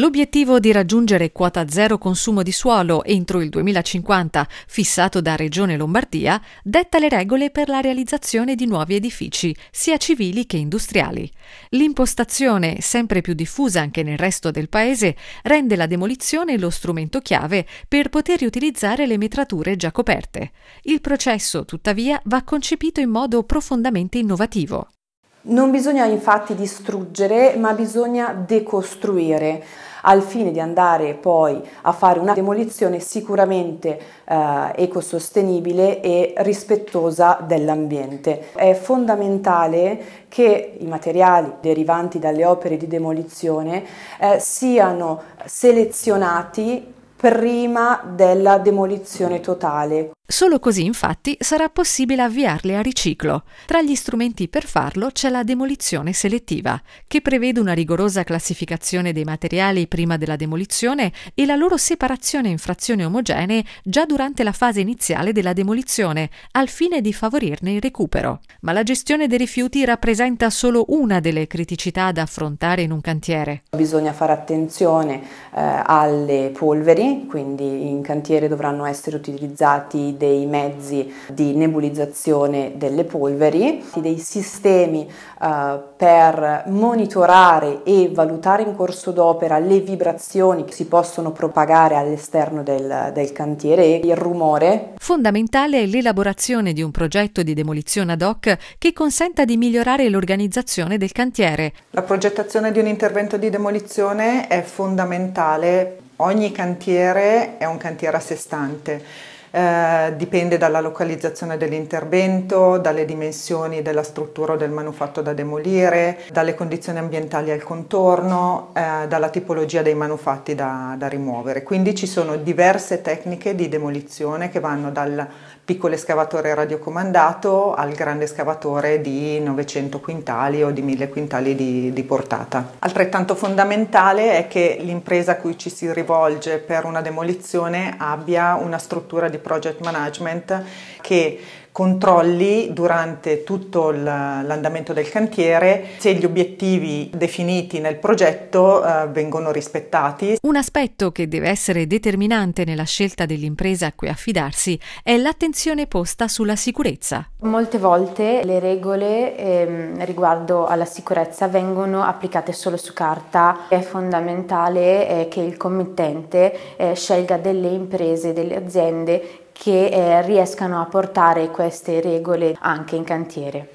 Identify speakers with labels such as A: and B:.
A: L'obiettivo di raggiungere quota zero consumo di suolo entro il 2050, fissato da Regione Lombardia, detta le regole per la realizzazione di nuovi edifici, sia civili che industriali. L'impostazione, sempre più diffusa anche nel resto del paese, rende la demolizione lo strumento chiave per poter riutilizzare le metrature già coperte. Il processo, tuttavia, va concepito in modo profondamente innovativo.
B: Non bisogna infatti distruggere, ma bisogna decostruire al fine di andare poi a fare una demolizione sicuramente eh, ecosostenibile e rispettosa dell'ambiente. È fondamentale che i materiali derivanti dalle opere di demolizione eh, siano selezionati prima della demolizione totale.
A: Solo così infatti sarà possibile avviarle a riciclo. Tra gli strumenti per farlo c'è la demolizione selettiva, che prevede una rigorosa classificazione dei materiali prima della demolizione e la loro separazione in frazioni omogenee già durante la fase iniziale della demolizione, al fine di favorirne il recupero. Ma la gestione dei rifiuti rappresenta solo una delle criticità da affrontare in un cantiere.
B: Bisogna fare attenzione eh, alle polveri, quindi in cantiere dovranno essere utilizzati dei mezzi di nebulizzazione delle polveri, dei sistemi eh, per monitorare e valutare in corso d'opera le vibrazioni che si possono propagare all'esterno del, del cantiere e il rumore.
A: Fondamentale è l'elaborazione di un progetto di demolizione ad hoc che consenta di migliorare l'organizzazione del cantiere.
C: La progettazione di un intervento di demolizione è fondamentale. Ogni cantiere è un cantiere a sé stante. Eh, dipende dalla localizzazione dell'intervento, dalle dimensioni della struttura o del manufatto da demolire, dalle condizioni ambientali al contorno, eh, dalla tipologia dei manufatti da, da rimuovere. Quindi ci sono diverse tecniche di demolizione che vanno dal piccolo escavatore radiocomandato al grande escavatore di 900 quintali o di 1000 quintali di, di, portata. Altrettanto fondamentale è che l'impresa a cui ci si rivolge per una demolizione abbia una struttura di project management che controlli durante tutto l'andamento del cantiere se gli obiettivi definiti nel progetto eh, vengono
A: rispettati. Un aspetto che deve essere determinante nella scelta dell'impresa a cui affidarsi è l'attenzione posta sulla sicurezza.
B: Molte volte le regole ehm,
A: riguardo alla sicurezza vengono applicate solo su carta. È fondamentale eh, che il committente eh, scelga delle imprese, delle aziende che eh, riescano a portare queste regole anche in cantiere.